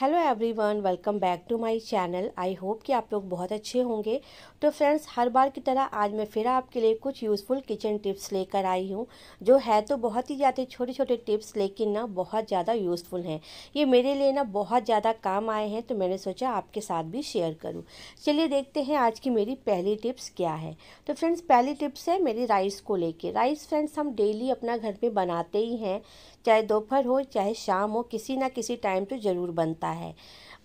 hello everyone welcome back to my channel I hope कि आप लोग बहुत अच्छे होंगे तो फ्रेंड्स हर बार की तरह आज मैं फिर आपके लिए कुछ यूज़फुल किचन टिप्स लेकर आई हूँ जो है तो बहुत ही ज़्यादा छोटे छोटे टिप्स लेकिन ना बहुत ज़्यादा यूज़फुल हैं ये मेरे लिए ना बहुत ज़्यादा काम आए हैं तो मैंने सोचा आपके साथ भी शेयर करूँ चलिए देखते हैं आज की मेरी पहली टिप्स क्या है तो फ्रेंड्स पहली टिप्स है मेरी राइस को लेकर राइस फ्रेंड्स हम डेली अपना घर पर बनाते ही हैं चाहे दोपहर हो चाहे शाम हो किसी ना किसी टाइम तो ज़रूर बनता है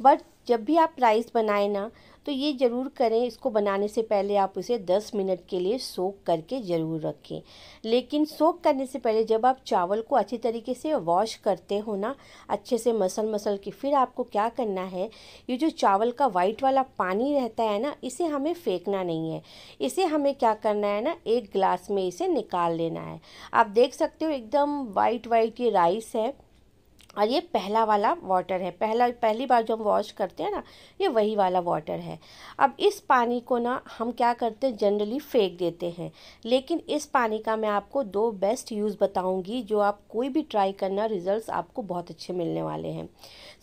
बट जब भी आप राइस बनाए ना तो ये ज़रूर करें इसको बनाने से पहले आप उसे 10 मिनट के लिए सोख करके ज़रूर रखें लेकिन सोख करने से पहले जब आप चावल को अच्छी तरीके से वॉश करते हो ना अच्छे से मसल मसल के फिर आपको क्या करना है ये जो चावल का वाइट वाला पानी रहता है ना इसे हमें फेंकना नहीं है इसे हमें क्या करना है ना एक ग्लास में इसे निकाल लेना है आप देख सकते हो एकदम वाइट वाइट ये राइस है और ये पहला वाला वाटर है पहला पहली बार जो हम वॉश करते हैं ना ये वही वाला वाटर है अब इस पानी को ना हम क्या करते हैं जनरली फेंक देते हैं लेकिन इस पानी का मैं आपको दो बेस्ट यूज़ बताऊंगी जो आप कोई भी ट्राई करना रिजल्ट्स आपको बहुत अच्छे मिलने वाले हैं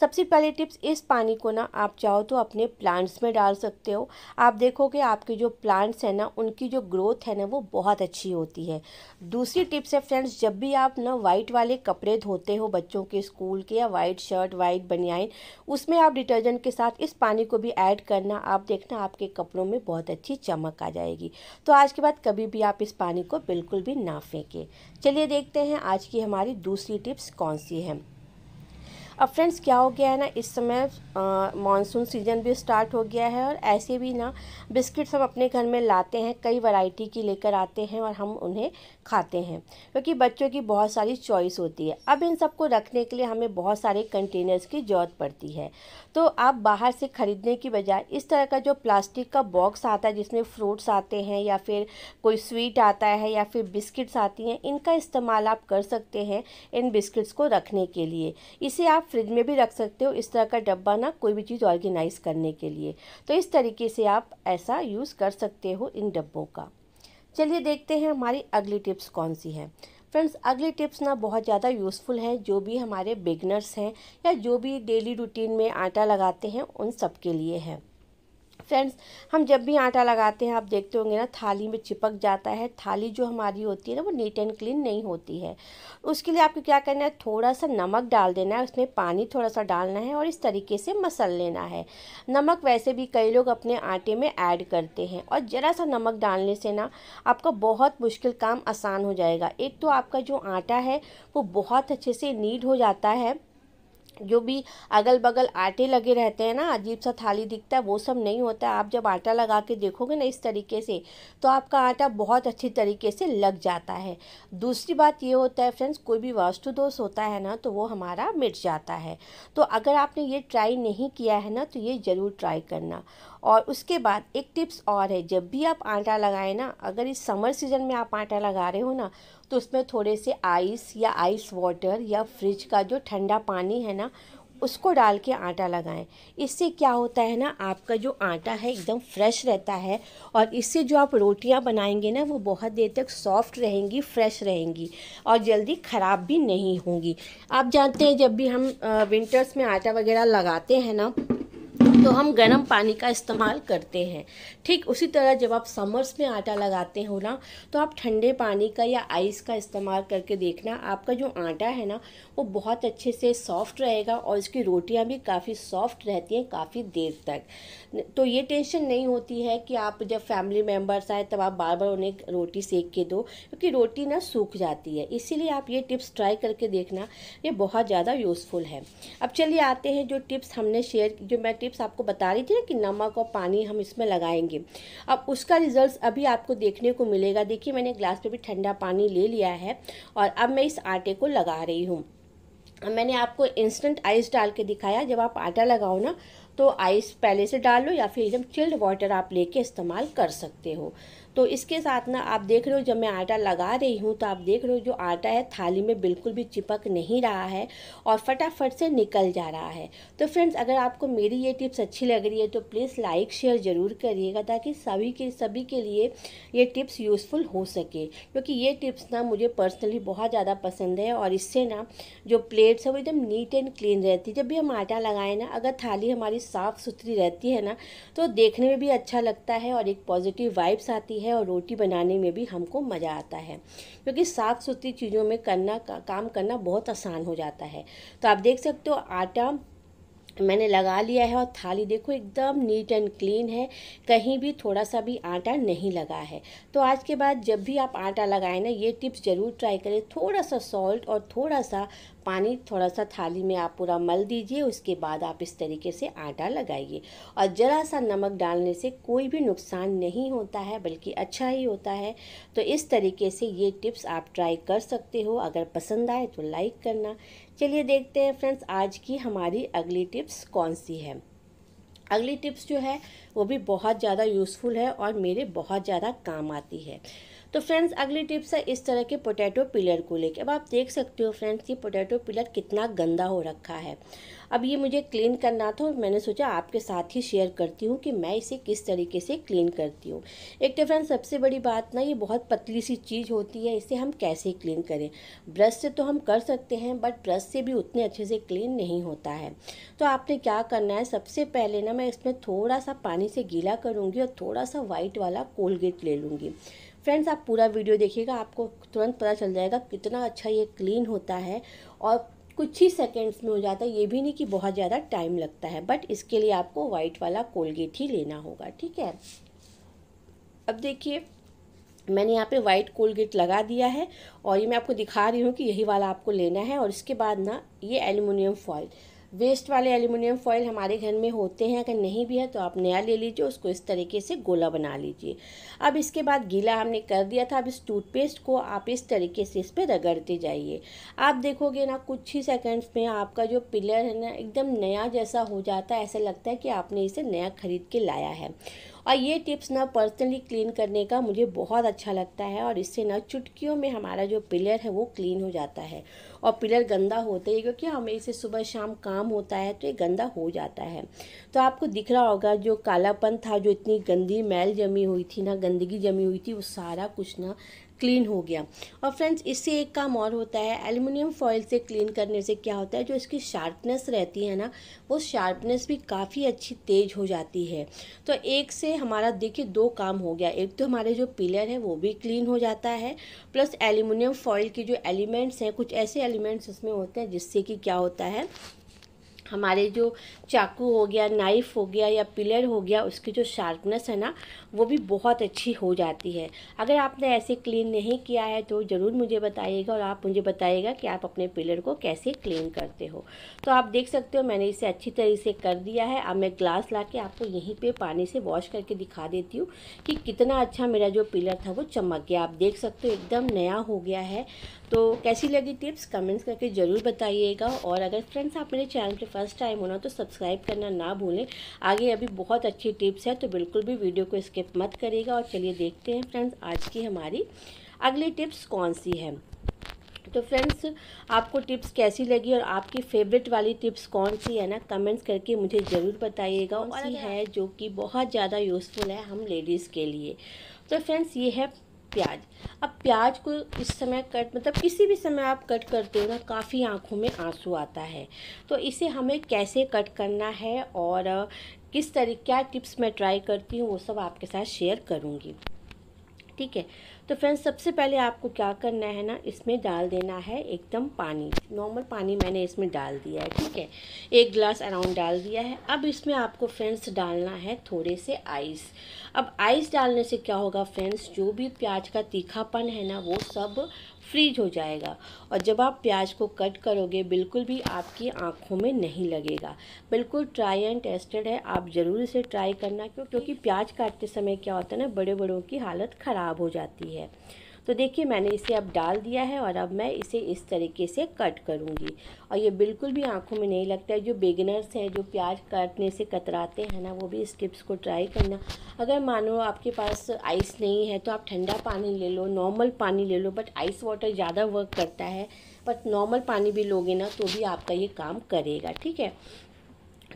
सबसे पहले टिप्स इस पानी को ना आप चाहो तो अपने प्लांट्स में डाल सकते हो आप देखोगे आपके जो प्लांट्स हैं ना उनकी जो ग्रोथ है ना वो बहुत अच्छी होती है दूसरी टिप्स है फ्रेंड्स जब भी आप ना वाइट वाले कपड़े धोते हो बच्चों के स्कूल कूल या वाइट शर्ट वाइट बनियाइन उसमें आप डिटर्जेंट के साथ इस पानी को भी ऐड करना आप देखना आपके कपड़ों में बहुत अच्छी चमक आ जाएगी तो आज के बाद कभी भी आप इस पानी को बिल्कुल भी ना फेंकें चलिए देखते हैं आज की हमारी दूसरी टिप्स कौन सी है अब फ्रेंड्स क्या हो गया है ना इस समय मानसून सीजन भी स्टार्ट हो गया है और ऐसे भी ना बिस्किट्स हम अपने घर में लाते हैं कई वैरायटी की लेकर आते हैं और हम उन्हें खाते हैं क्योंकि बच्चों की बहुत सारी चॉइस होती है अब इन सबको रखने के लिए हमें बहुत सारे कंटेनर्स की ज़रूरत पड़ती है तो आप बाहर से ख़रीदने की बजाय इस तरह का जो प्लास्टिक का बॉक्स आता है जिसमें फ्रूट्स आते हैं या फिर कोई स्वीट आता है या फिर बिस्किट्स आती हैं इनका इस्तेमाल आप कर सकते हैं इन बिस्किट्स को रखने के लिए इसे आप फ्रिज में भी रख सकते हो इस तरह का डब्बा ना कोई भी चीज़ ऑर्गेनाइज करने के लिए तो इस तरीके से आप ऐसा यूज़ कर सकते हो इन डब्बों का चलिए देखते हैं हमारी अगली टिप्स कौन सी है फ्रेंड्स अगली टिप्स ना बहुत ज़्यादा यूज़फुल हैं जो भी हमारे बिगनर्स हैं या जो भी डेली रूटीन में आटा लगाते हैं उन सब के लिए है फ्रेंड्स हम जब भी आटा लगाते हैं आप देखते होंगे ना थाली में चिपक जाता है थाली जो हमारी होती है ना वो नीट एंड क्लीन नहीं होती है उसके लिए आपको क्या करना है थोड़ा सा नमक डाल देना है उसमें पानी थोड़ा सा डालना है और इस तरीके से मसल लेना है नमक वैसे भी कई लोग अपने आटे में ऐड करते हैं और ज़रा सा नमक डालने से ना आपका बहुत मुश्किल काम आसान हो जाएगा एक तो आपका जो आटा है वो बहुत अच्छे से नीट हो जाता है जो भी अगल बगल आटे लगे रहते हैं ना अजीब सा थाली दिखता है वो सब नहीं होता है आप जब आटा लगा के देखोगे ना इस तरीके से तो आपका आटा बहुत अच्छी तरीके से लग जाता है दूसरी बात ये होता है फ्रेंड्स कोई भी वास्तु दोष होता है ना तो वो हमारा मिट जाता है तो अगर आपने ये ट्राई नहीं किया है ना तो ये ज़रूर ट्राई करना और उसके बाद एक टिप्स और है जब भी आप आटा लगाएं ना अगर इस समर सीज़न में आप आटा लगा रहे हो ना तो उसमें थोड़े से आइस या आइस वाटर या फ्रिज का जो ठंडा पानी है ना उसको डाल के आटा लगाएं इससे क्या होता है ना आपका जो आटा है एकदम फ्रेश रहता है और इससे जो आप रोटियां बनाएंगे ना वो बहुत देर तक सॉफ्ट रहेंगी फ्रेश रहेंगी और जल्दी ख़राब भी नहीं होंगी आप जानते हैं जब भी हम विंटर्स में आटा वगैरह लगाते हैं ना तो हम गर्म पानी का इस्तेमाल करते हैं ठीक उसी तरह जब आप समर्स में आटा लगाते हो ना तो आप ठंडे पानी का या आइस का इस्तेमाल करके देखना आपका जो आटा है ना वो बहुत अच्छे से सॉफ्ट रहेगा और इसकी रोटियां भी काफ़ी सॉफ्ट रहती हैं काफ़ी देर तक तो ये टेंशन नहीं होती है कि आप जब फैमिली मेम्बर्स आए तब आप बार बार उन्हें रोटी सेक के दो क्योंकि रोटी ना सूख जाती है इसीलिए आप ये टिप्स ट्राई करके देखना ये बहुत ज़्यादा यूज़फुल है अब चलिए आते हैं जो टिप्स हमने शेयर जो मैं टिप्स आप आपको बता रही थी ना कि नमक और पानी हम इसमें लगाएंगे अब उसका रिजल्ट अभी आपको देखने को मिलेगा देखिए मैंने ग्लास पे भी ठंडा पानी ले लिया है और अब मैं इस आटे को लगा रही हूँ मैंने आपको इंस्टेंट आइस डाल के दिखाया जब आप आटा लगाओ ना तो आइस पहले से डाल लो या फिर एकदम चिल्ड वाटर आप लेके इस्तेमाल कर सकते हो तो इसके साथ ना आप देख रहे हो जब मैं आटा लगा रही हूँ तो आप देख रहे हो जो आटा है थाली में बिल्कुल भी चिपक नहीं रहा है और फटाफट से निकल जा रहा है तो फ्रेंड्स अगर आपको मेरी ये टिप्स अच्छी लग रही है तो प्लीज़ लाइक शेयर ज़रूर करिएगा ताकि सभी के सभी के लिए ये टिप्स यूज़फुल हो सके क्योंकि ये टिप्स ना मुझे पर्सनली बहुत ज़्यादा पसंद है और इससे ना जो प्लेट्स है वो एकदम नीट एंड क्लीन रहती है जब भी हम आटा लगाएं ना अगर थाली हमारी साफ़ सुथरी रहती है ना तो देखने में भी अच्छा लगता है और एक पॉजिटिव वाइब्स आती है है और रोटी बनाने में भी हमको मज़ा आता है क्योंकि साफ़ सुथरी चीज़ों में करना का, काम करना बहुत आसान हो जाता है तो आप देख सकते हो आटा मैंने लगा लिया है और थाली देखो एकदम नीट एंड क्लीन है कहीं भी थोड़ा सा भी आटा नहीं लगा है तो आज के बाद जब भी आप आटा लगाएं ना ये टिप्स ज़रूर ट्राई करें थोड़ा सा सॉल्ट और थोड़ा सा पानी थोड़ा सा थाली में आप पूरा मल दीजिए उसके बाद आप इस तरीके से आटा लगाइए और ज़रा सा नमक डालने से कोई भी नुकसान नहीं होता है बल्कि अच्छा ही होता है तो इस तरीके से ये टिप्स आप ट्राई कर सकते हो अगर पसंद आए तो लाइक करना चलिए देखते हैं फ्रेंड्स आज की हमारी अगली टिप्स कौन सी है अगली टिप्स जो है वो भी बहुत ज़्यादा यूज़फुल है और मेरे बहुत ज़्यादा काम आती है तो फ्रेंड्स अगली टिप्स है इस तरह के पोटैटो पिलर को लेकर अब आप देख सकते हो फ्रेंड्स ये पोटैटो पिलर कितना गंदा हो रखा है अब ये मुझे क्लीन करना था और मैंने सोचा आपके साथ ही शेयर करती हूँ कि मैं इसे किस तरीके से क्लीन करती हूँ एक तो फ्रेंड सबसे बड़ी बात ना ये बहुत पतली सी चीज़ होती है इसे हम कैसे क्लीन करें ब्रश से तो हम कर सकते हैं बट ब्रश से भी उतने अच्छे से क्लीन नहीं होता है तो आपने क्या करना है सबसे पहले ना मैं इसमें थोड़ा सा पानी से गीला करूँगी और थोड़ा सा वाइट वाला कोलगेट ले लूँगी फ्रेंड्स आप पूरा वीडियो देखिएगा आपको तुरंत पता चल जाएगा कितना अच्छा ये क्लीन होता है और कुछ ही सेकेंड्स में हो जाता है ये भी नहीं कि बहुत ज़्यादा टाइम लगता है बट इसके लिए आपको वाइट वाला कोलगेट ही लेना होगा ठीक है अब देखिए मैंने यहाँ पे वाइट कोलगेट लगा दिया है और ये मैं आपको दिखा रही हूँ कि यही वाला आपको लेना है और इसके बाद ना ये एल्यूमिनियम फॉइल वेस्ट वाले एल्युमिनियम फॉयल हमारे घर में होते हैं अगर नहीं भी है तो आप नया ले लीजिए उसको इस तरीके से गोला बना लीजिए अब इसके बाद गीला हमने कर दिया था अब इस टूथपेस्ट को आप इस तरीके से इस पर रगड़ते जाइए आप देखोगे ना कुछ ही सेकंड्स में आपका जो पिलर है ना एकदम नया जैसा हो जाता है ऐसा लगता है कि आपने इसे नया खरीद के लाया है और ये टिप्स ना पर्सनली क्लीन करने का मुझे बहुत अच्छा लगता है और इससे ना चुटकियों में हमारा जो पिलर है वो क्लीन हो जाता है और पिलर गंदा होते ही क्योंकि हमें इसे सुबह शाम काम होता है तो ये गंदा हो जाता है तो आपको दिख रहा होगा जो कालापन था जो इतनी गंदी मैल जमी हुई थी ना गंदगी जमी हुई थी वो सारा कुछ ना क्लीन हो गया और फ्रेंड्स इससे एक काम और होता है एल्युमिनियम फॉयल से क्लीन करने से क्या होता है जो इसकी शार्पनेस रहती है ना वो शार्पनेस भी काफ़ी अच्छी तेज़ हो जाती है तो एक से हमारा देखिए दो काम हो गया एक तो हमारे जो पिलर है वो भी क्लीन हो जाता है प्लस एल्यूमिनियम फॉयल की जो एलिमेंट्स हैं कुछ ऐसे एलिमेंट्स उसमें होते हैं जिससे कि क्या होता है हमारे जो चाकू हो गया नाइफ़ हो गया या पिलर हो गया उसकी जो शार्पनेस है ना वो भी बहुत अच्छी हो जाती है अगर आपने ऐसे क्लीन नहीं किया है तो ज़रूर मुझे बताइएगा और आप मुझे बताइएगा कि आप अपने पिलर को कैसे क्लीन करते हो तो आप देख सकते हो मैंने इसे अच्छी तरह से कर दिया है अब मैं ग्लास ला के आपको यहीं पर पानी से वॉश करके दिखा देती हूँ कि कितना अच्छा मेरा जो पिलर था वो चमक गया आप देख सकते हो एकदम नया हो गया है तो कैसी लगी टिप्स कमेंट्स करके ज़रूर बताइएगा और अगर फ्रेंड्स आप मेरे चैनल पर फर्स्ट टाइम होना तो सब्सक्राइब करना ना भूलें आगे अभी बहुत अच्छी टिप्स है तो बिल्कुल भी वीडियो को स्किप मत करिएगा और चलिए देखते हैं फ्रेंड्स आज की हमारी अगली टिप्स कौन सी है तो फ्रेंड्स आपको टिप्स कैसी लगी और आपकी फेवरेट वाली टिप्स कौन सी है ना कमेंट्स करके मुझे ज़रूर बताइएगा कौन सी है जो कि बहुत ज़्यादा यूज़फुल है हम लेडीज़ के लिए तो फ्रेंड्स ये है प्याज अब प्याज को इस समय कट मतलब किसी भी समय आप कट करते हो ना काफ़ी आँखों में आंसू आता है तो इसे हमें कैसे कट करना है और किस तरीके क्या टिप्स मैं ट्राई करती हूँ वो सब आपके साथ शेयर करूँगी ठीक है तो फ्रेंड्स सबसे पहले आपको क्या करना है ना इसमें डाल देना है एकदम पानी नॉर्मल पानी मैंने इसमें डाल दिया है ठीक है एक गिलास अराउंड डाल दिया है अब इसमें आपको फ्रेंड्स डालना है थोड़े से आइस अब आइस डालने से क्या होगा फ्रेंड्स जो भी प्याज का तीखापन है ना वो सब फ्रीज हो जाएगा और जब आप प्याज को कट करोगे बिल्कुल भी आपकी आँखों में नहीं लगेगा बिल्कुल ट्राई एंड टेस्टेड है आप ज़रूर इसे ट्राई करना क्यों क्योंकि प्याज काटते समय क्या होता है ना बड़े बड़ों की हालत ख़राब हो जाती है जाती है तो देखिए मैंने इसे अब डाल दिया है और अब मैं इसे इस तरीके से कट करूँगी और ये बिल्कुल भी आंखों में नहीं लगता है जो बिगिनर्स हैं जो प्याज काटने से कतराते हैं ना वो भी इस टिप्स को ट्राई करना अगर मानो आपके पास आइस नहीं है तो आप ठंडा पानी ले लो नॉर्मल पानी ले लो बट आइस वाटर ज़्यादा वर्क करता है बट नॉर्मल पानी भी लोगे ना तो भी आपका ये काम करेगा ठीक है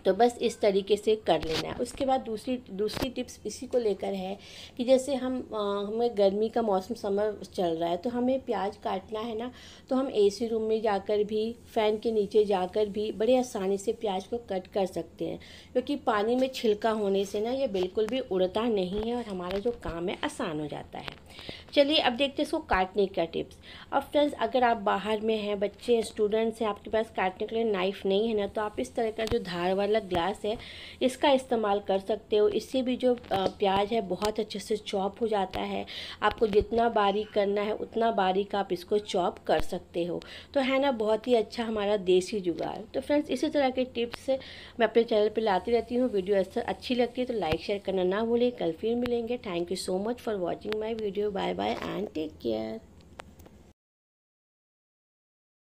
तो बस इस तरीके से कर लेना है उसके बाद दूसरी दूसरी टिप्स इसी को लेकर है कि जैसे हम आ, हमें गर्मी का मौसम समर चल रहा है तो हमें प्याज काटना है ना तो हम एसी रूम में जाकर भी फ़ैन के नीचे जाकर भी बड़े आसानी से प्याज को कट कर सकते हैं क्योंकि पानी में छिलका होने से ना ये बिल्कुल भी उड़ता नहीं है और हमारा जो काम है आसान हो जाता है चलिए अब देखते हैं इसको काटने का टिप्स अब फ्रेंड्स अगर आप बाहर में हैं बच्चे स्टूडेंट्स हैं आपके पास काटने के लिए नाइफ़ नहीं है ना तो आप इस तरह का जो धार वाला अलग ग्लास है इसका इस्तेमाल कर सकते हो इससे भी जो प्याज है बहुत अच्छे से चॉप हो जाता है आपको जितना बारीक करना है उतना बारीक आप इसको चॉप कर सकते हो तो है ना बहुत ही अच्छा हमारा देसी जुगाड़ तो फ्रेंड्स इसी तरह के टिप्स मैं अपने चैनल पर लाती रहती हूँ वीडियो अच्छी लगती है तो लाइक शेयर करना ना भूलें कल फिर मिलेंगे thank you so much for watching my video bye bye and take care